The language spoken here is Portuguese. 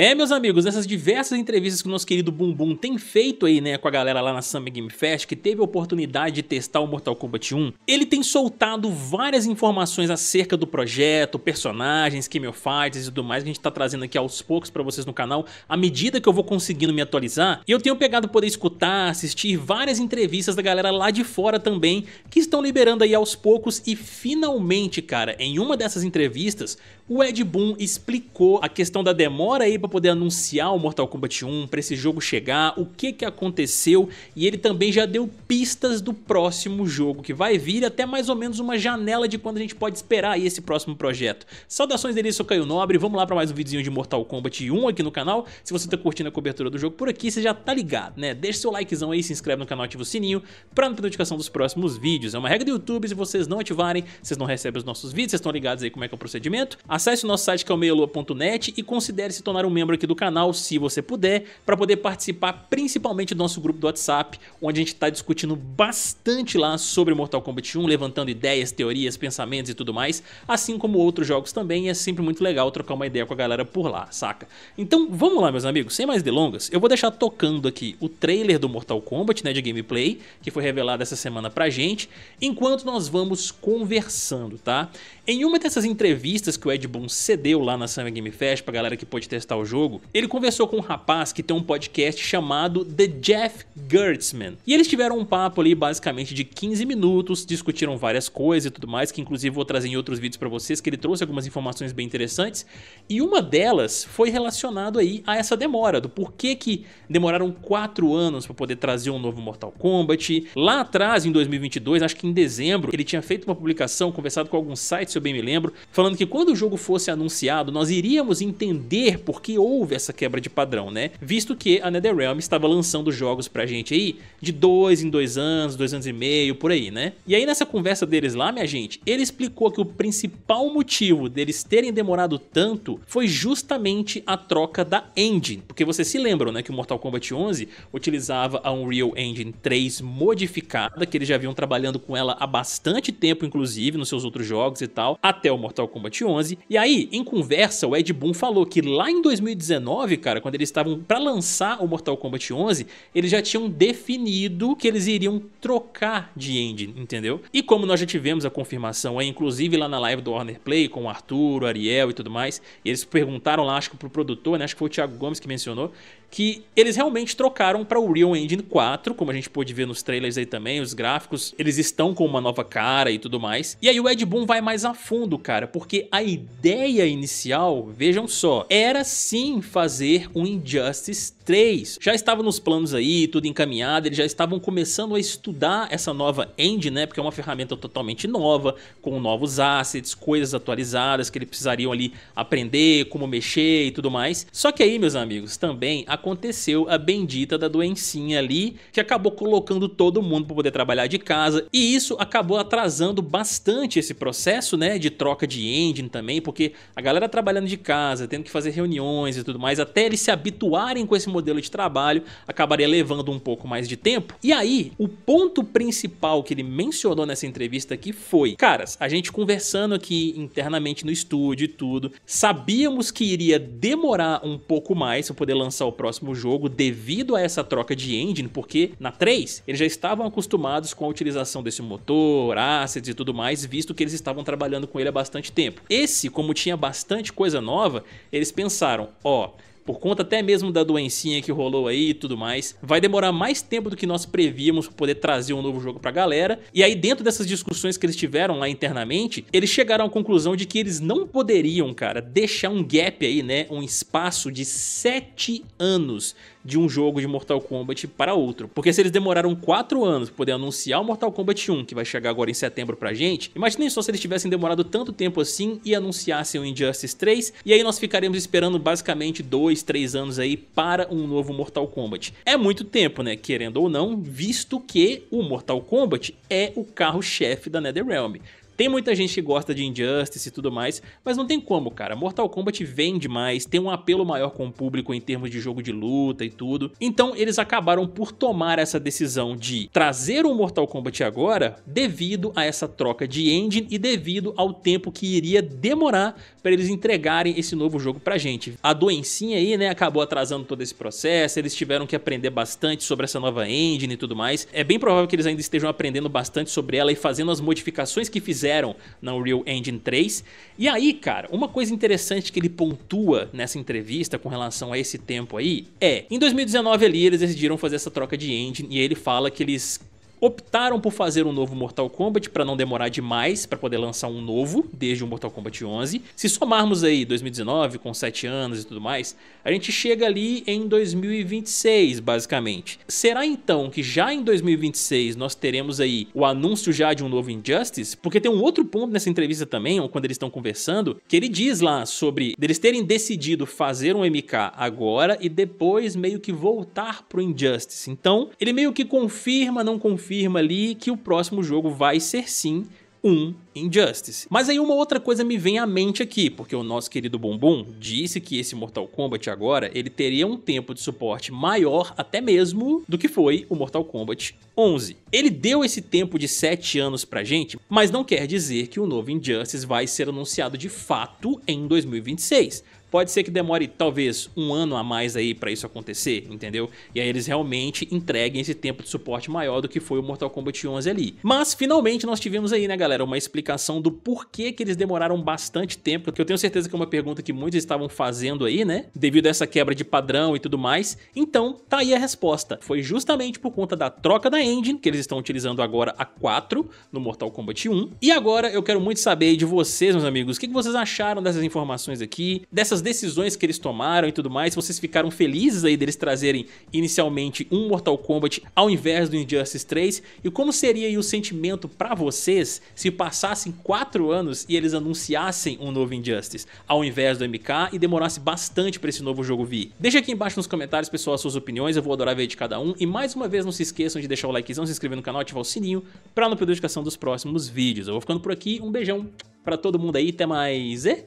É, meus amigos, essas diversas entrevistas que o nosso querido Bumbum tem feito aí, né, com a galera lá na Summer Game Fest, que teve a oportunidade de testar o Mortal Kombat 1, ele tem soltado várias informações acerca do projeto, personagens, chemiofights e tudo mais, que a gente tá trazendo aqui aos poucos para vocês no canal, à medida que eu vou conseguindo me atualizar. E eu tenho pegado poder escutar, assistir várias entrevistas da galera lá de fora também, que estão liberando aí aos poucos e finalmente, cara, em uma dessas entrevistas, o Ed Boon explicou a questão da demora aí pra para poder anunciar o Mortal Kombat 1, para esse jogo chegar, o que que aconteceu e ele também já deu pistas do próximo jogo que vai vir até mais ou menos uma janela de quando a gente pode esperar esse próximo projeto. Saudações dele, sou Caio Nobre, vamos lá para mais um videozinho de Mortal Kombat 1 aqui no canal. Se você tá curtindo a cobertura do jogo por aqui, você já tá ligado, né? Deixa seu likezão aí, se inscreve no canal, ativa o sininho para não ter notificação dos próximos vídeos. É uma regra do YouTube, se vocês não ativarem, vocês não recebem os nossos vídeos, vocês estão ligados aí como é que é o procedimento. Acesse o nosso site que é o meialua.net e considere se tornar um membro aqui do canal, se você puder, para poder participar principalmente do nosso grupo do WhatsApp, onde a gente está discutindo bastante lá sobre Mortal Kombat 1, levantando ideias, teorias, pensamentos e tudo mais, assim como outros jogos também, e é sempre muito legal trocar uma ideia com a galera por lá, saca? Então vamos lá, meus amigos, sem mais delongas, eu vou deixar tocando aqui o trailer do Mortal Kombat, né, de gameplay, que foi revelado essa semana pra gente, enquanto nós vamos conversando, tá? Em uma dessas entrevistas que o Ed Boon cedeu lá na Summer Game Fest pra galera que pôde testar o jogo, ele conversou com um rapaz que tem um podcast chamado The Jeff Gertzman. E eles tiveram um papo ali basicamente de 15 minutos, discutiram várias coisas e tudo mais, que inclusive vou trazer em outros vídeos para vocês, que ele trouxe algumas informações bem interessantes. E uma delas foi relacionada aí a essa demora, do porquê que demoraram 4 anos para poder trazer um novo Mortal Kombat. Lá atrás, em 2022, acho que em dezembro, ele tinha feito uma publicação, conversado com alguns sites eu bem me lembro, falando que quando o jogo fosse anunciado, nós iríamos entender por que houve essa quebra de padrão, né? Visto que a NetherRealm estava lançando jogos pra gente aí de dois em dois anos, dois anos e meio, por aí, né? E aí nessa conversa deles lá, minha gente, ele explicou que o principal motivo deles terem demorado tanto foi justamente a troca da engine, porque vocês se lembram, né, que o Mortal Kombat 11 utilizava a Unreal Engine 3 modificada, que eles já vinham trabalhando com ela há bastante tempo, inclusive, nos seus outros jogos e tal, original até o Mortal Kombat 11. E aí, em conversa, o Ed Boon falou que lá em 2019, cara, quando eles estavam para lançar o Mortal Kombat 11, eles já tinham definido que eles iriam trocar de engine, entendeu? E como nós já tivemos a confirmação aí, inclusive lá na live do Warner Play com o Arthur, o Ariel e tudo mais, eles perguntaram lá, acho que pro produtor, né, acho que foi o Thiago Gomes que mencionou, que eles realmente trocaram para o Real Engine 4, como a gente pôde ver nos trailers aí também, os gráficos, eles estão com uma nova cara e tudo mais. E aí o Ed Boon vai mais a fundo, cara, porque a ideia inicial, vejam só, era sim fazer um Injustice 3. Já estava nos planos aí, tudo encaminhado, eles já estavam começando a estudar essa nova engine, né, porque é uma ferramenta totalmente nova, com novos assets, coisas atualizadas que eles precisariam ali aprender, como mexer e tudo mais. Só que aí, meus amigos, também a aconteceu a bendita da doencinha ali, que acabou colocando todo mundo para poder trabalhar de casa, e isso acabou atrasando bastante esse processo, né, de troca de engine também, porque a galera trabalhando de casa, tendo que fazer reuniões e tudo mais, até eles se habituarem com esse modelo de trabalho, acabaria levando um pouco mais de tempo. E aí, o ponto principal que ele mencionou nessa entrevista aqui foi, caras, a gente conversando aqui internamente no estúdio e tudo, sabíamos que iria demorar um pouco mais para poder lançar o próximo próximo jogo devido a essa troca de engine, porque na 3 eles já estavam acostumados com a utilização desse motor, assets e tudo mais, visto que eles estavam trabalhando com ele há bastante tempo. Esse, como tinha bastante coisa nova, eles pensaram, ó, oh, por conta até mesmo da doencinha que rolou aí e tudo mais, vai demorar mais tempo do que nós prevíamos para poder trazer um novo jogo pra galera. E aí dentro dessas discussões que eles tiveram lá internamente, eles chegaram à conclusão de que eles não poderiam, cara, deixar um gap aí, né, um espaço de 7 anos de um jogo de Mortal Kombat para outro. Porque se eles demoraram 4 anos para poder anunciar o Mortal Kombat 1, que vai chegar agora em setembro pra gente, imaginem só se eles tivessem demorado tanto tempo assim e anunciassem o Injustice 3, e aí nós ficaríamos esperando basicamente 2, dois, três anos aí para um novo Mortal Kombat. É muito tempo, né? Querendo ou não, visto que o Mortal Kombat é o carro-chefe da NetherRealm. Tem muita gente que gosta de Injustice e tudo mais, mas não tem como, cara. Mortal Kombat vende mais, tem um apelo maior com o público em termos de jogo de luta e tudo. Então eles acabaram por tomar essa decisão de trazer o Mortal Kombat agora devido a essa troca de engine e devido ao tempo que iria demorar para eles entregarem esse novo jogo pra gente. A doencinha aí, né, acabou atrasando todo esse processo, eles tiveram que aprender bastante sobre essa nova engine e tudo mais. É bem provável que eles ainda estejam aprendendo bastante sobre ela e fazendo as modificações que fizeram fizeram na Unreal Engine 3. E aí, cara, uma coisa interessante que ele pontua nessa entrevista com relação a esse tempo aí é, em 2019 ali eles decidiram fazer essa troca de engine e ele fala que eles optaram por fazer um novo Mortal Kombat para não demorar demais para poder lançar um novo desde o Mortal Kombat 11. Se somarmos aí 2019 com 7 anos e tudo mais, a gente chega ali em 2026, basicamente. Será então que já em 2026 nós teremos aí o anúncio já de um novo Injustice? Porque tem um outro ponto nessa entrevista também, quando eles estão conversando, que ele diz lá sobre eles terem decidido fazer um MK agora e depois meio que voltar pro Injustice. Então, ele meio que confirma, não confirma confirma ali que o próximo jogo vai ser sim um Injustice. Mas aí uma outra coisa me vem à mente aqui, porque o nosso querido Bumbum disse que esse Mortal Kombat agora, ele teria um tempo de suporte maior até mesmo do que foi o Mortal Kombat 11. Ele deu esse tempo de 7 anos pra gente, mas não quer dizer que o novo Injustice vai ser anunciado de fato em 2026. Pode ser que demore talvez um ano a mais aí para isso acontecer, entendeu? E aí eles realmente entreguem esse tempo de suporte maior do que foi o Mortal Kombat 11 ali. Mas finalmente nós tivemos aí, né galera, uma explicação do porquê que eles demoraram bastante tempo, que eu tenho certeza que é uma pergunta que muitos estavam fazendo aí, né? Devido a essa quebra de padrão e tudo mais. Então, tá aí a resposta. Foi justamente por conta da troca da engine, que eles estão utilizando agora a 4 no Mortal Kombat 1. E agora eu quero muito saber de vocês, meus amigos, o que vocês acharam dessas informações aqui, dessas essas decisões que eles tomaram e tudo mais, vocês ficaram felizes aí deles trazerem inicialmente um Mortal Kombat ao invés do Injustice 3? E como seria o sentimento para vocês se passassem 4 anos e eles anunciassem um novo Injustice, ao invés do MK e demorasse bastante para esse novo jogo vir? Deixa aqui embaixo nos comentários, pessoal, as suas opiniões, eu vou adorar ver de cada um. E mais uma vez, não se esqueçam de deixar o likezão, se inscrever no canal, ativar o sininho para não perder a notificação dos próximos vídeos. Eu vou ficando por aqui, um beijão para todo mundo aí, até mais e...